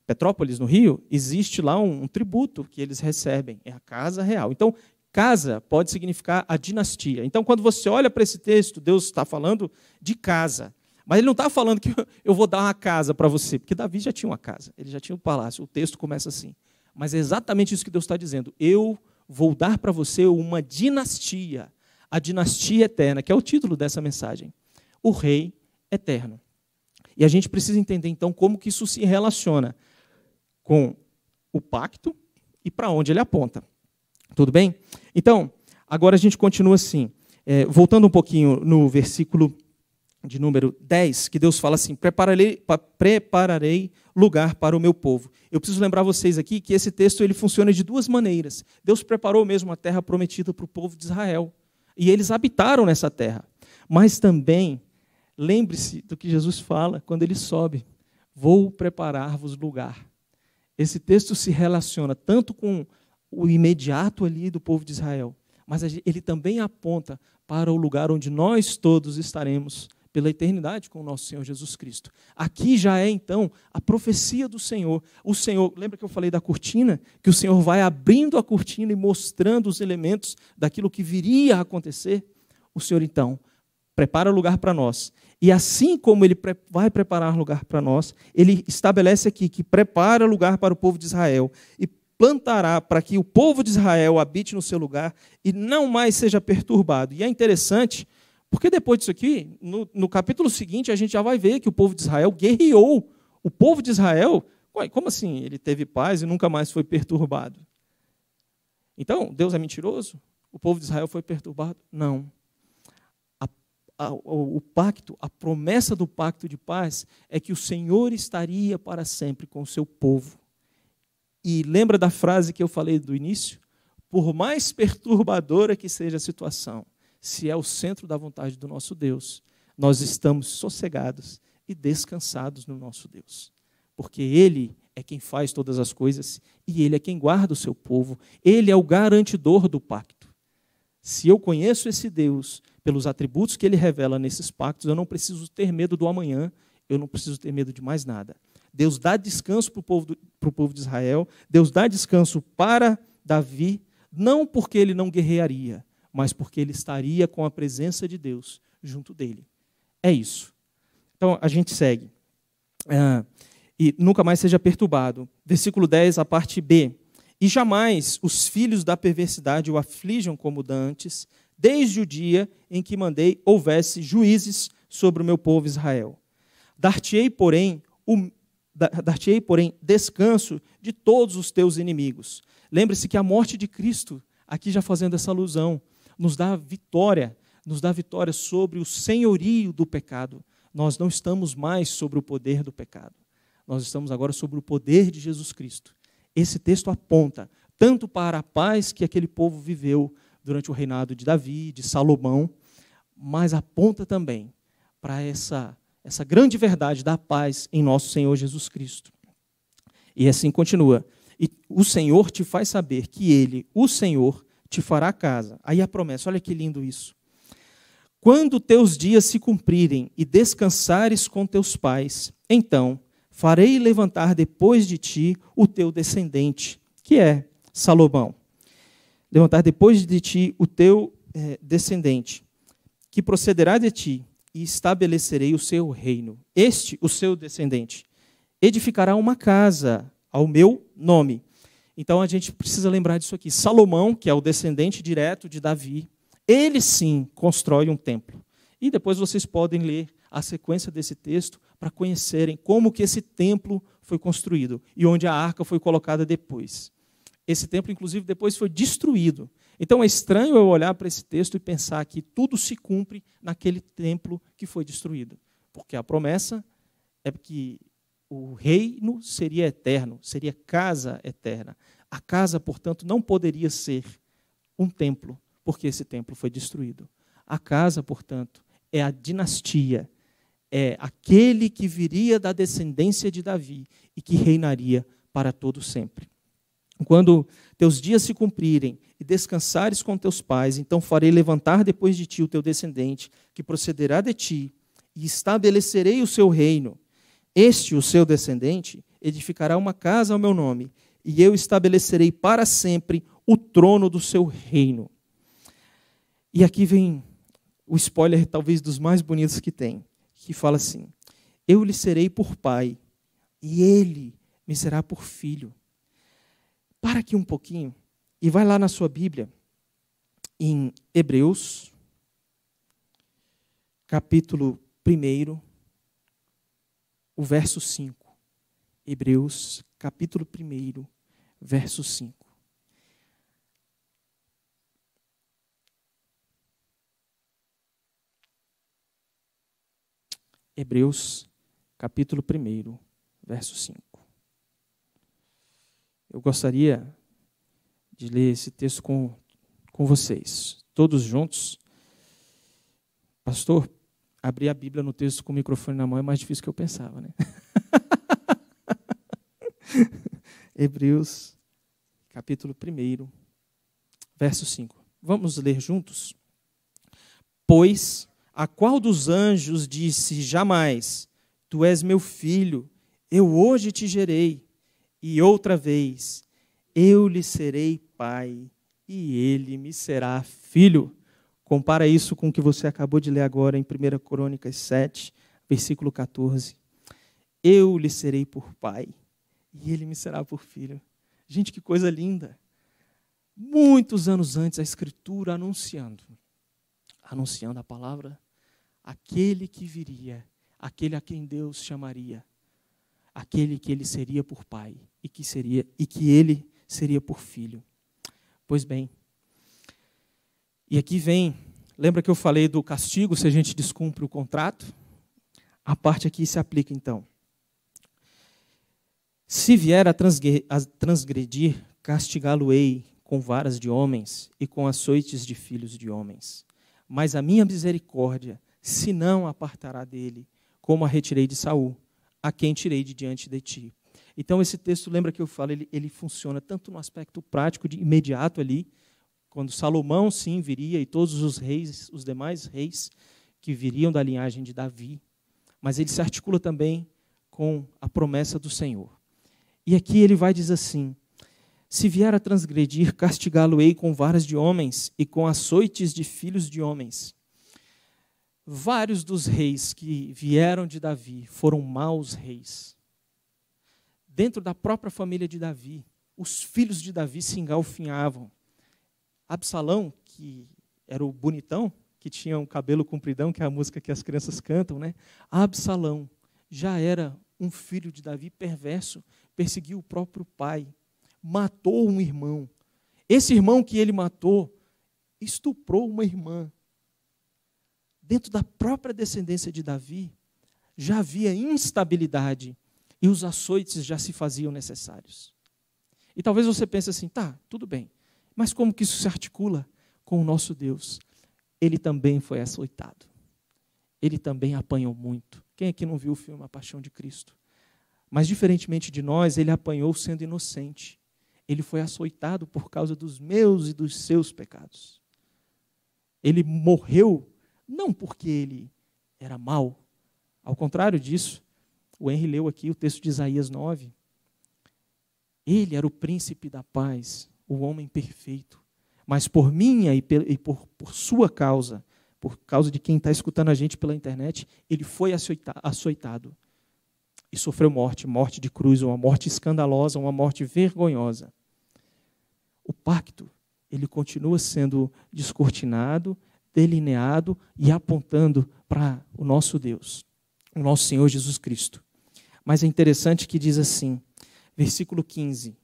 Petrópolis, no Rio, existe lá um, um tributo que eles recebem, é a Casa Real. Então, casa pode significar a dinastia. Então, quando você olha para esse texto, Deus está falando de casa. Mas ele não está falando que (laughs) eu vou dar uma casa para você, porque Davi já tinha uma casa, ele já tinha um palácio. O texto começa assim. Mas é exatamente isso que Deus está dizendo. Eu vou dar para você uma dinastia, a dinastia eterna, que é o título dessa mensagem. O rei eterno. E a gente precisa entender então como que isso se relaciona com o pacto e para onde ele aponta. Tudo bem? Então, agora a gente continua assim. É, voltando um pouquinho no versículo de número 10, que Deus fala assim: prepararei, prepararei lugar para o meu povo. Eu preciso lembrar vocês aqui que esse texto ele funciona de duas maneiras. Deus preparou mesmo a terra prometida para o povo de Israel. E eles habitaram nessa terra. Mas também, lembre-se do que Jesus fala quando ele sobe: Vou preparar-vos lugar. Esse texto se relaciona tanto com o imediato ali do povo de Israel, mas ele também aponta para o lugar onde nós todos estaremos pela eternidade com o nosso Senhor Jesus Cristo. Aqui já é então a profecia do Senhor. O Senhor, lembra que eu falei da cortina? Que o Senhor vai abrindo a cortina e mostrando os elementos daquilo que viria a acontecer? O Senhor então prepara o lugar para nós e assim como ele vai preparar lugar para nós, ele estabelece aqui que prepara lugar para o povo de Israel e plantará para que o povo de Israel habite no seu lugar e não mais seja perturbado. E é interessante, porque depois disso aqui, no, no capítulo seguinte, a gente já vai ver que o povo de Israel guerreou. O povo de Israel, como assim? Ele teve paz e nunca mais foi perturbado. Então, Deus é mentiroso? O povo de Israel foi perturbado? Não a, o, o pacto, a promessa do pacto de paz é que o Senhor estaria para sempre com o seu povo. E lembra da frase que eu falei do início? Por mais perturbadora que seja a situação, se é o centro da vontade do nosso Deus, nós estamos sossegados e descansados no nosso Deus. Porque Ele é quem faz todas as coisas e Ele é quem guarda o seu povo. Ele é o garantidor do pacto. Se eu conheço esse Deus, pelos atributos que ele revela nesses pactos, eu não preciso ter medo do amanhã, eu não preciso ter medo de mais nada. Deus dá descanso para o povo, pro povo de Israel, Deus dá descanso para Davi, não porque ele não guerrearia, mas porque ele estaria com a presença de Deus junto dele. É isso. Então a gente segue. Ah, e nunca mais seja perturbado. Versículo 10, a parte B. E jamais os filhos da perversidade o aflijam como dantes, desde o dia em que mandei houvesse juízes sobre o meu povo Israel. Dar-te-ei, porém, dar-te-ei, porém, descanso de todos os teus inimigos. Lembre-se que a morte de Cristo, aqui já fazendo essa alusão, nos dá vitória, nos dá vitória sobre o senhorio do pecado. Nós não estamos mais sobre o poder do pecado. Nós estamos agora sobre o poder de Jesus Cristo. Esse texto aponta tanto para a paz que aquele povo viveu, durante o reinado de Davi, de Salomão, mas aponta também para essa, essa grande verdade da paz em nosso Senhor Jesus Cristo. E assim continua. E o Senhor te faz saber que Ele, o Senhor, te fará casa. Aí a promessa, olha que lindo isso. Quando teus dias se cumprirem e descansares com teus pais, então farei levantar depois de ti o teu descendente, que é Salomão levantar depois de ti o teu é, descendente, que procederá de ti, e estabelecerei o seu reino. Este, o seu descendente, edificará uma casa ao meu nome. Então a gente precisa lembrar disso aqui. Salomão, que é o descendente direto de Davi, ele sim constrói um templo. E depois vocês podem ler a sequência desse texto para conhecerem como que esse templo foi construído e onde a arca foi colocada depois. Esse templo, inclusive, depois foi destruído. Então é estranho eu olhar para esse texto e pensar que tudo se cumpre naquele templo que foi destruído. Porque a promessa é que o reino seria eterno, seria casa eterna. A casa, portanto, não poderia ser um templo, porque esse templo foi destruído. A casa, portanto, é a dinastia, é aquele que viria da descendência de Davi e que reinaria para todo sempre. Quando teus dias se cumprirem e descansares com teus pais, então farei levantar depois de ti o teu descendente, que procederá de ti, e estabelecerei o seu reino. Este, o seu descendente, edificará uma casa ao meu nome, e eu estabelecerei para sempre o trono do seu reino. E aqui vem o spoiler, talvez, dos mais bonitos que tem, que fala assim: Eu lhe serei por pai, e ele me será por filho para aqui um pouquinho e vai lá na sua Bíblia, em Hebreus, capítulo 1, o verso 5. Hebreus, capítulo 1, verso 5. Hebreus, capítulo 1, verso 5. Eu gostaria de ler esse texto com, com vocês, todos juntos. Pastor, abrir a Bíblia no texto com o microfone na mão é mais difícil que eu pensava, né? (laughs) Hebreus, capítulo 1, verso 5. Vamos ler juntos? Pois a qual dos anjos disse jamais: Tu és meu filho, eu hoje te gerei e outra vez: Eu lhe serei pai e ele me será filho. Compara isso com o que você acabou de ler agora em 1 Crônicas 7, versículo 14. Eu lhe serei por pai e ele me será por filho. Gente, que coisa linda! Muitos anos antes, a Escritura anunciando, anunciando a palavra, aquele que viria, aquele a quem Deus chamaria aquele que ele seria por pai e que seria e que ele seria por filho. Pois bem. E aqui vem, lembra que eu falei do castigo se a gente descumpre o contrato? A parte aqui se aplica então. Se vier a, a transgredir, castigá-lo-ei com varas de homens e com açoites de filhos de homens. Mas a minha misericórdia se não apartará dele, como a retirei de Saul a quem tirei de diante de ti. Então, esse texto, lembra que eu falo, ele, ele funciona tanto no aspecto prático, de imediato ali, quando Salomão, sim, viria, e todos os reis, os demais reis que viriam da linhagem de Davi, mas ele se articula também com a promessa do Senhor. E aqui ele vai dizer assim: Se vier a transgredir, castigá-lo-ei com varas de homens e com açoites de filhos de homens vários dos reis que vieram de Davi foram maus reis. Dentro da própria família de Davi, os filhos de Davi se engalfinhavam. Absalão, que era o bonitão, que tinha um cabelo compridão, que é a música que as crianças cantam, né? Absalão já era um filho de Davi perverso, perseguiu o próprio pai, matou um irmão. Esse irmão que ele matou estuprou uma irmã dentro da própria descendência de Davi, já havia instabilidade e os açoites já se faziam necessários. E talvez você pense assim, tá, tudo bem, mas como que isso se articula com o nosso Deus? Ele também foi açoitado. Ele também apanhou muito. Quem aqui não viu o filme A Paixão de Cristo? Mas, diferentemente de nós, ele apanhou sendo inocente. Ele foi açoitado por causa dos meus e dos seus pecados. Ele morreu não porque ele era mau. Ao contrário disso, o Henry leu aqui o texto de Isaías 9. Ele era o príncipe da paz, o homem perfeito. Mas por minha e por, por sua causa, por causa de quem está escutando a gente pela internet, ele foi açoitado e sofreu morte, morte de cruz, uma morte escandalosa, uma morte vergonhosa. O pacto, ele continua sendo descortinado, delineado e apontando para o nosso Deus, o nosso Senhor Jesus Cristo. Mas é interessante que diz assim, versículo 15: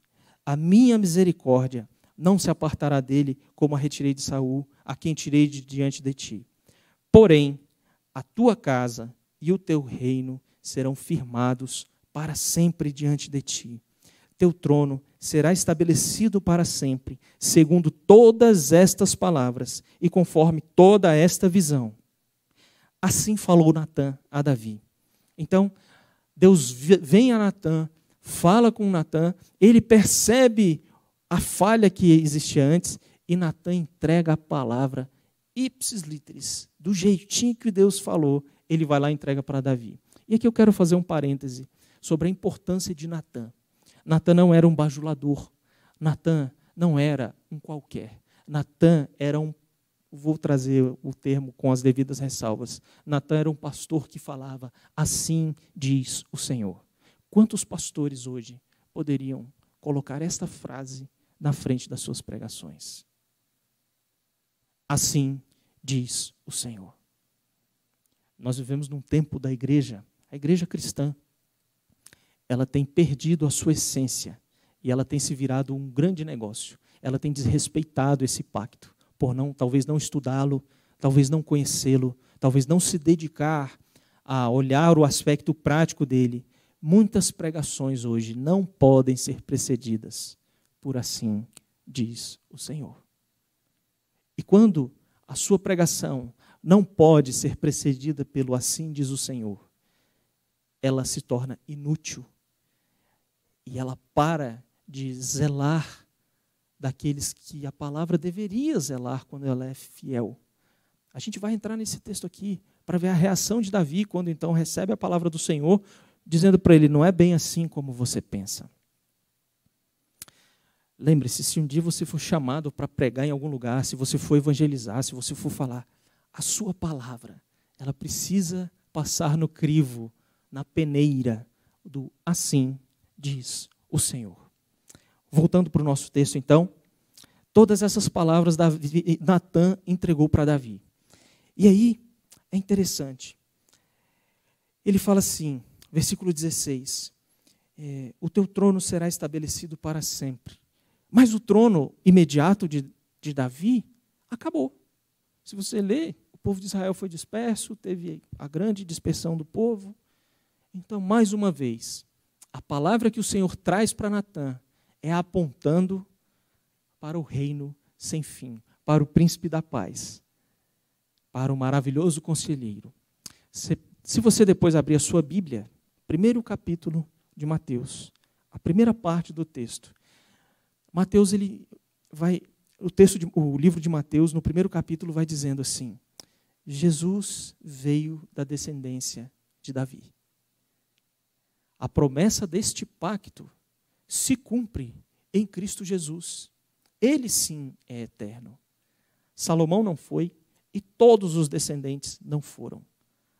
A minha misericórdia não se apartará dele, como a retirei de Saul, a quem tirei de diante de ti. Porém, a tua casa e o teu reino serão firmados para sempre diante de ti. Teu trono será estabelecido para sempre, segundo todas estas palavras e conforme toda esta visão. Assim falou Natã a Davi. Então, Deus vem a Natã, fala com Natã, ele percebe a falha que existia antes e Natã entrega a palavra ipsis literis, do jeitinho que Deus falou, ele vai lá e entrega para Davi. E aqui eu quero fazer um parêntese sobre a importância de Natã. Natan não era um bajulador. Natan não era um qualquer. Natan era um vou trazer o termo com as devidas ressalvas. Natan era um pastor que falava: "Assim diz o Senhor". Quantos pastores hoje poderiam colocar esta frase na frente das suas pregações? Assim diz o Senhor. Nós vivemos num tempo da igreja, a igreja cristã, ela tem perdido a sua essência e ela tem se virado um grande negócio. Ela tem desrespeitado esse pacto por não, talvez não estudá-lo, talvez não conhecê-lo, talvez não se dedicar a olhar o aspecto prático dele. Muitas pregações hoje não podem ser precedidas por assim diz o Senhor. E quando a sua pregação não pode ser precedida pelo assim diz o Senhor, ela se torna inútil e ela para de zelar daqueles que a palavra deveria zelar quando ela é fiel. A gente vai entrar nesse texto aqui para ver a reação de Davi quando então recebe a palavra do Senhor, dizendo para ele: Não é bem assim como você pensa. Lembre-se: se um dia você for chamado para pregar em algum lugar, se você for evangelizar, se você for falar, a sua palavra, ela precisa passar no crivo, na peneira do assim diz o Senhor. Voltando para o nosso texto, então, todas essas palavras Natan entregou para Davi. E aí é interessante. Ele fala assim, versículo 16: é, O teu trono será estabelecido para sempre. Mas o trono imediato de, de Davi acabou. Se você ler, o povo de Israel foi disperso, teve a grande dispersão do povo. Então, mais uma vez, a palavra que o Senhor traz para Natã é apontando para o reino sem fim, para o príncipe da paz, para o maravilhoso conselheiro. Se, se você depois abrir a sua Bíblia, primeiro capítulo de Mateus, a primeira parte do texto. Mateus ele vai o texto de, o livro de Mateus no primeiro capítulo vai dizendo assim: Jesus veio da descendência de Davi. A promessa deste pacto se cumpre em Cristo Jesus. Ele sim é eterno. Salomão não foi e todos os descendentes não foram.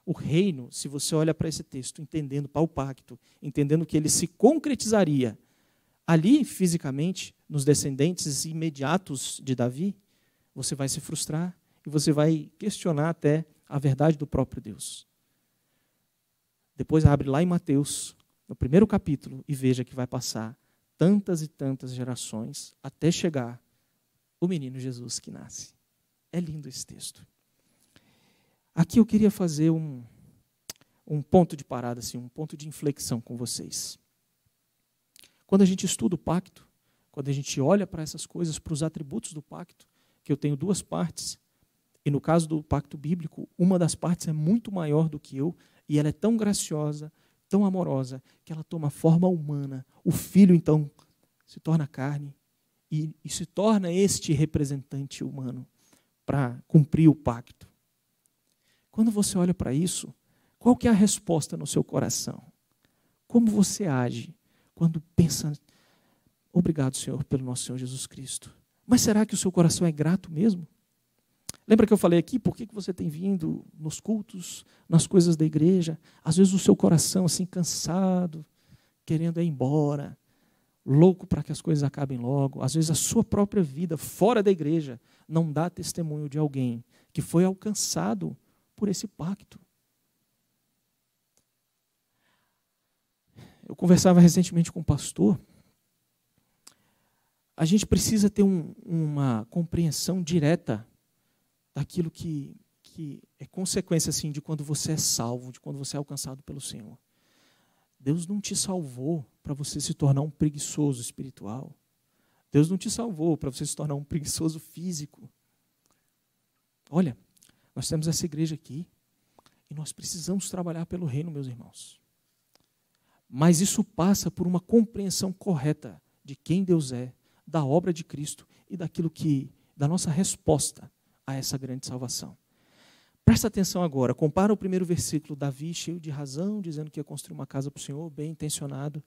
O reino, se você olha para esse texto, entendendo para o pacto, entendendo que ele se concretizaria ali fisicamente, nos descendentes imediatos de Davi, você vai se frustrar e você vai questionar até a verdade do próprio Deus. Depois abre lá em Mateus no primeiro capítulo e veja que vai passar tantas e tantas gerações até chegar o menino Jesus que nasce. É lindo esse texto. Aqui eu queria fazer um, um ponto de parada, assim, um ponto de inflexão com vocês. Quando a gente estuda o pacto, quando a gente olha para essas coisas, para os atributos do pacto, que eu tenho duas partes, e no caso do pacto bíblico, uma das partes é muito maior do que eu, e ela é tão graciosa, tão amorosa que ela toma forma humana. O filho, então, se torna carne e, e se torna este representante humano para cumprir o pacto. Quando você olha para isso, qual que é a resposta no seu coração? Como você age quando pensa, obrigado, Senhor, pelo nosso Senhor Jesus Cristo? Mas será que o seu coração é grato mesmo? Lembra que eu falei aqui por que você tem vindo nos cultos, nas coisas da igreja? Às vezes o seu coração assim cansado, querendo ir embora, louco para que as coisas acabem logo. Às vezes a sua própria vida fora da igreja não dá testemunho de alguém que foi alcançado por esse pacto. Eu conversava recentemente com um pastor. A gente precisa ter um, uma compreensão direta daquilo que, que é consequência assim, de quando você é salvo, de quando você é alcançado pelo Senhor. Deus não te salvou para você se tornar um preguiçoso espiritual. Deus não te salvou para você se tornar um preguiçoso físico. Olha, nós temos essa igreja aqui e nós precisamos trabalhar pelo reino, meus irmãos. Mas isso passa por uma compreensão correta de quem Deus é, da obra de Cristo e daquilo que da nossa resposta a essa grande salvação. Presta atenção agora, compara o primeiro versículo, Davi cheio de razão, dizendo que ia construir uma casa para o Senhor, bem intencionado.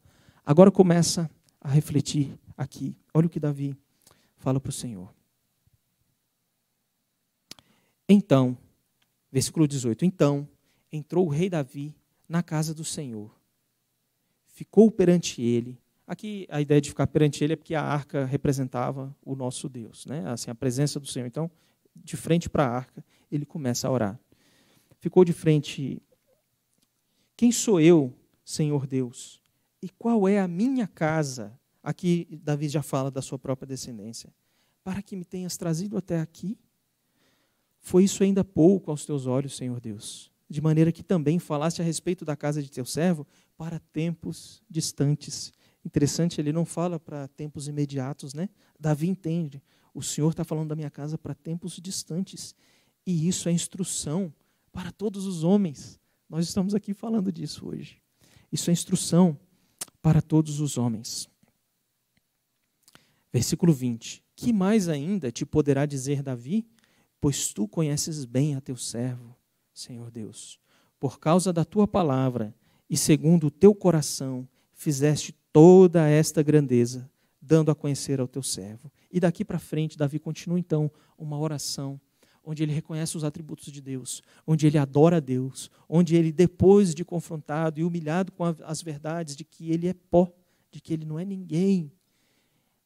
Agora começa a refletir aqui. Olha o que Davi fala para o Senhor. Então, versículo 18: Então entrou o rei Davi na casa do Senhor, ficou perante ele. Aqui a ideia de ficar perante ele é porque a arca representava o nosso Deus, né? assim, a presença do Senhor. Então, de frente para a arca, ele começa a orar. Ficou de frente: Quem sou eu, Senhor Deus? E qual é a minha casa? Aqui Davi já fala da sua própria descendência. Para que me tenhas trazido até aqui? Foi isso ainda pouco aos teus olhos, Senhor Deus. De maneira que também falaste a respeito da casa de teu servo para tempos distantes. Interessante, ele não fala para tempos imediatos, né? Davi entende. O Senhor está falando da minha casa para tempos distantes. E isso é instrução para todos os homens. Nós estamos aqui falando disso hoje. Isso é instrução para todos os homens. Versículo 20: Que mais ainda te poderá dizer Davi? Pois tu conheces bem a teu servo, Senhor Deus. Por causa da tua palavra e segundo o teu coração, fizeste toda esta grandeza, dando a conhecer ao teu servo. E daqui para frente, Davi continua então uma oração onde ele reconhece os atributos de Deus, onde ele adora a Deus, onde ele, depois de confrontado e humilhado com as verdades de que ele é pó, de que ele não é ninguém,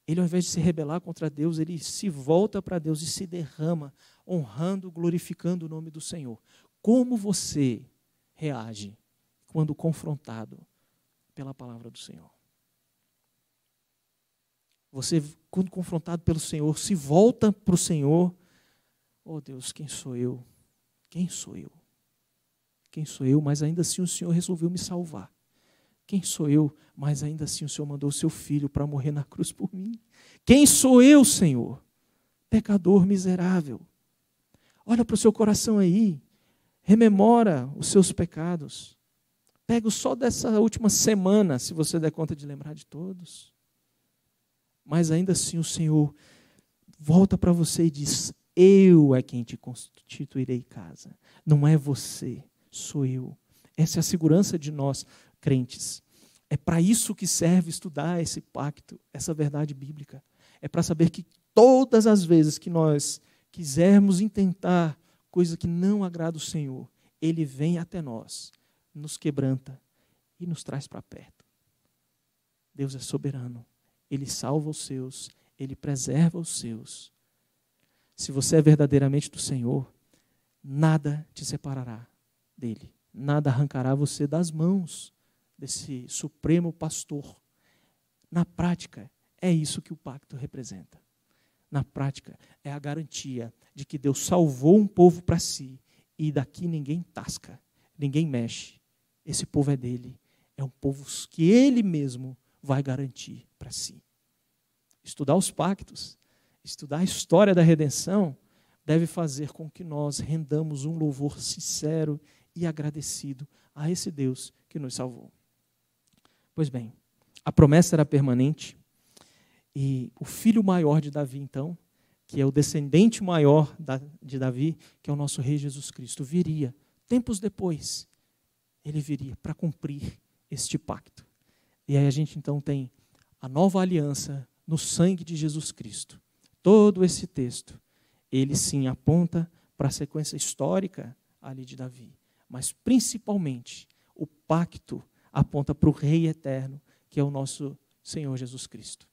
ele, ao invés de se rebelar contra Deus, ele se volta para Deus e se derrama, honrando, glorificando o nome do Senhor. Como você reage quando confrontado pela palavra do Senhor? Você, quando confrontado pelo Senhor, se volta para o Senhor. Oh Deus, quem sou eu? Quem sou eu? Quem sou eu? Mas ainda assim o Senhor resolveu me salvar. Quem sou eu? Mas ainda assim o Senhor mandou o seu filho para morrer na cruz por mim. Quem sou eu, Senhor? Pecador miserável. Olha para o seu coração aí. Rememora os seus pecados. Pega só dessa última semana, se você der conta de lembrar de todos. Mas ainda assim o Senhor volta para você e diz: Eu é quem te constituirei casa. Não é você, sou eu. Essa é a segurança de nós, crentes. É para isso que serve estudar esse pacto, essa verdade bíblica. É para saber que todas as vezes que nós quisermos intentar coisa que não agrada o Senhor, Ele vem até nós, nos quebranta e nos traz para perto. Deus é soberano. Ele salva os seus, ele preserva os seus. Se você é verdadeiramente do Senhor, nada te separará dele, nada arrancará você das mãos desse supremo pastor. Na prática, é isso que o pacto representa. Na prática, é a garantia de que Deus salvou um povo para si e daqui ninguém tasca, ninguém mexe. Esse povo é dele, é um povo que ele mesmo vai garantir para si. Estudar os pactos, estudar a história da redenção, deve fazer com que nós rendamos um louvor sincero e agradecido a esse Deus que nos salvou. Pois bem, a promessa era permanente e o filho maior de Davi, então, que é o descendente maior de Davi, que é o nosso rei Jesus Cristo, viria tempos depois. Ele viria para cumprir este pacto. E aí a gente então tem a nova aliança no sangue de Jesus Cristo. Todo esse texto, ele sim aponta para a sequência histórica ali de Davi, mas principalmente o pacto aponta para o Rei eterno, que é o nosso Senhor Jesus Cristo.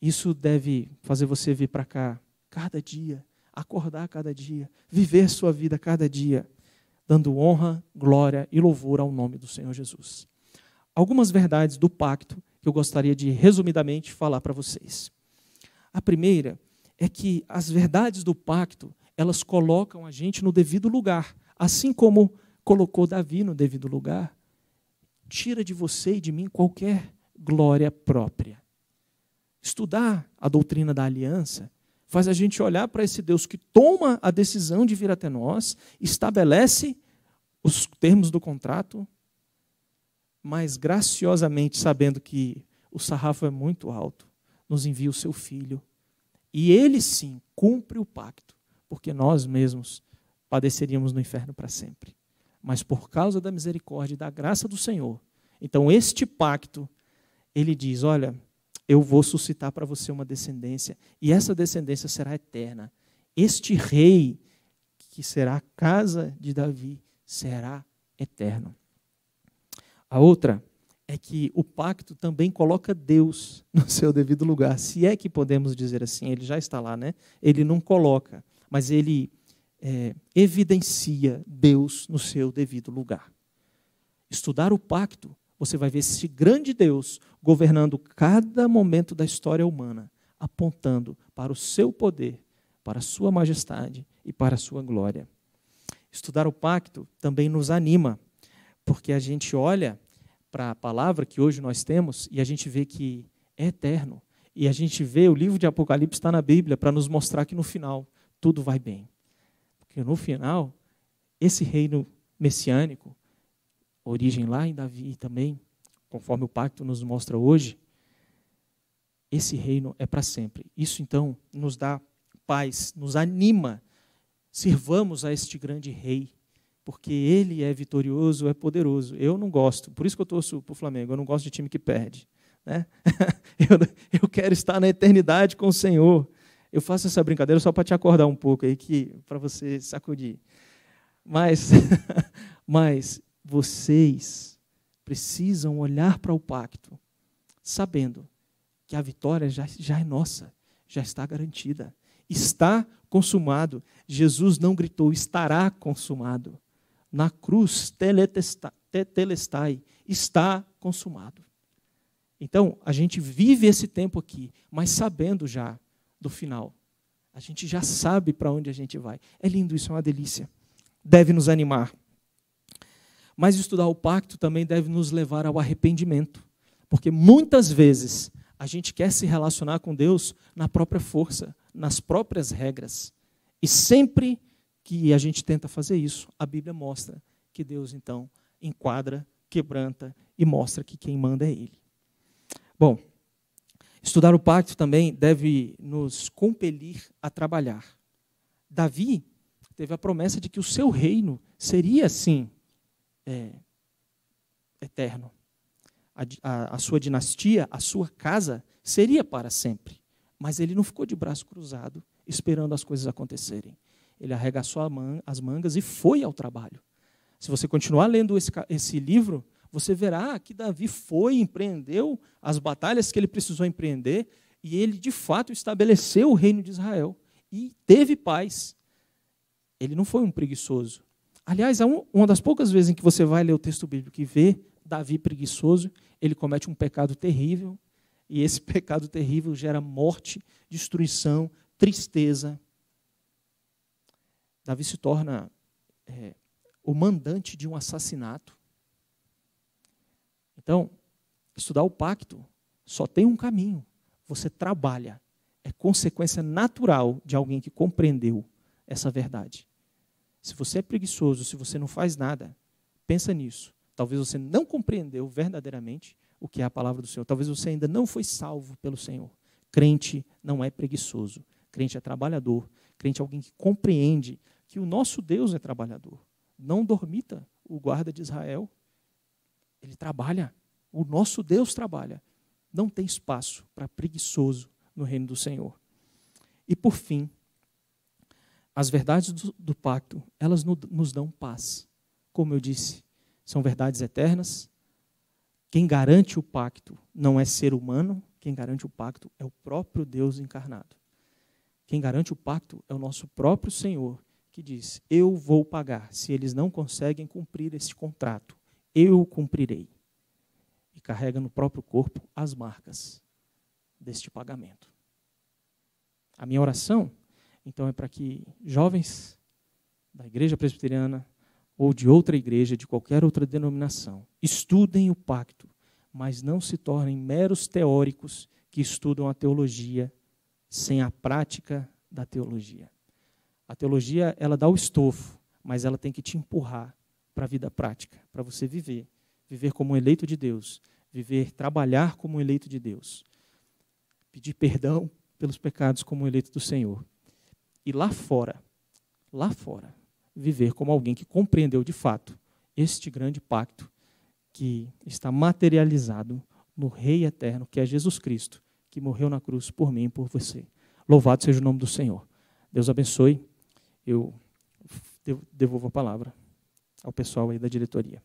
Isso deve fazer você vir para cá cada dia, acordar cada dia, viver sua vida cada dia, dando honra, glória e louvor ao nome do Senhor Jesus algumas verdades do pacto que eu gostaria de resumidamente falar para vocês. A primeira é que as verdades do pacto, elas colocam a gente no devido lugar, assim como colocou Davi no devido lugar. Tira de você e de mim qualquer glória própria. Estudar a doutrina da aliança faz a gente olhar para esse Deus que toma a decisão de vir até nós, estabelece os termos do contrato, mas graciosamente, sabendo que o sarrafo é muito alto, nos envia o seu filho. E ele sim cumpre o pacto, porque nós mesmos padeceríamos no inferno para sempre. Mas por causa da misericórdia e da graça do Senhor, então este pacto, ele diz: olha, eu vou suscitar para você uma descendência, e essa descendência será eterna. Este rei, que será a casa de Davi, será eterno. A outra é que o pacto também coloca Deus (laughs) no seu devido lugar. Se é que podemos dizer assim, ele já está lá, né? Ele não coloca, mas ele é, evidencia Deus no seu devido lugar. Estudar o pacto, você vai ver esse grande Deus governando cada momento da história humana, apontando para o seu poder, para a sua majestade e para a sua glória. Estudar o pacto também nos anima porque a gente olha para a palavra que hoje nós temos e a gente vê que é eterno. E a gente vê o livro de Apocalipse está na Bíblia para nos mostrar que no final tudo vai bem. Porque no final, esse reino messiânico, origem lá em Davi também, conforme o pacto nos mostra hoje, esse reino é para sempre. Isso então nos dá paz, nos anima. Sirvamos a este grande rei porque ele é vitorioso, é poderoso. Eu não gosto, por isso que eu torço para o Flamengo, eu não gosto de time que perde. Né? (laughs) eu, eu quero estar na eternidade com o Senhor. Eu faço essa brincadeira só para te acordar um pouco aí, que para você sacudir. Mas, (laughs) mas vocês precisam olhar para o pacto, sabendo que a vitória já, já é nossa, já está garantida, está consumado. Jesus não gritou estará consumado na cruz, telestai, está consumado. Então, a gente vive esse tempo aqui, mas sabendo já do final. A gente já sabe para onde a gente vai. É lindo isso, é uma delícia. Deve nos animar. Mas estudar o pacto também deve nos levar ao arrependimento. Porque muitas vezes a gente quer se relacionar com Deus na própria força, nas próprias regras. E sempre que a gente tenta fazer isso, a Bíblia mostra que Deus então enquadra, quebranta e mostra que quem manda é Ele. Bom, estudar o pacto também deve nos compelir a trabalhar. Davi teve a promessa de que o seu reino seria sim é, eterno. A, a, a sua dinastia, a sua casa seria para sempre. Mas ele não ficou de braço cruzado esperando as coisas acontecerem. Ele arregaçou as mangas e foi ao trabalho. Se você continuar lendo esse, esse livro, você verá que Davi foi, empreendeu as batalhas que ele precisou empreender e ele, de fato, estabeleceu o reino de Israel e teve paz. Ele não foi um preguiçoso. Aliás, é uma das poucas vezes em que você vai ler o texto bíblico e vê Davi preguiçoso, ele comete um pecado terrível, e esse (laughs) pecado terrível gera morte, destruição, tristeza, Davi se torna é, o mandante de um assassinato. Então, estudar o pacto só tem um caminho. Você trabalha. É consequência natural de alguém que compreendeu essa verdade. Se você é preguiçoso, se você não faz nada, pensa nisso. Talvez você não compreendeu verdadeiramente o que é a palavra do Senhor. Talvez você ainda não foi salvo pelo Senhor. Crente não é preguiçoso. Crente é trabalhador. Crente é alguém que compreende que o nosso Deus é trabalhador. Não dormita o guarda de Israel. Ele trabalha. O nosso Deus trabalha. Não tem espaço para preguiçoso no reino do Senhor. E por fim, as verdades do, do pacto, elas no, nos dão paz. Como eu disse, são verdades eternas. Quem garante o pacto não é ser humano, quem garante o pacto é o próprio Deus encarnado. Quem garante o pacto é o nosso próprio Senhor, que diz: Eu vou pagar. Se eles não conseguem cumprir esse contrato, eu cumprirei. E carrega no próprio corpo as marcas deste pagamento. A minha oração, então, é para que jovens da igreja presbiteriana ou de outra igreja, de qualquer outra denominação, estudem o pacto, mas não se tornem meros teóricos que estudam a teologia sem a prática da teologia. A teologia, ela dá o estofo, mas ela tem que te empurrar para a vida prática, para você viver. Viver como um eleito de Deus, viver, trabalhar como um eleito de Deus. Pedir perdão pelos pecados como um eleito do Senhor. E lá fora, lá fora, viver como alguém que compreendeu de fato este grande pacto que está materializado no Rei eterno, que é Jesus Cristo, que morreu na cruz por mim e por você. Louvado seja o nome do Senhor. Deus abençoe eu devolvo a palavra ao pessoal aí da diretoria.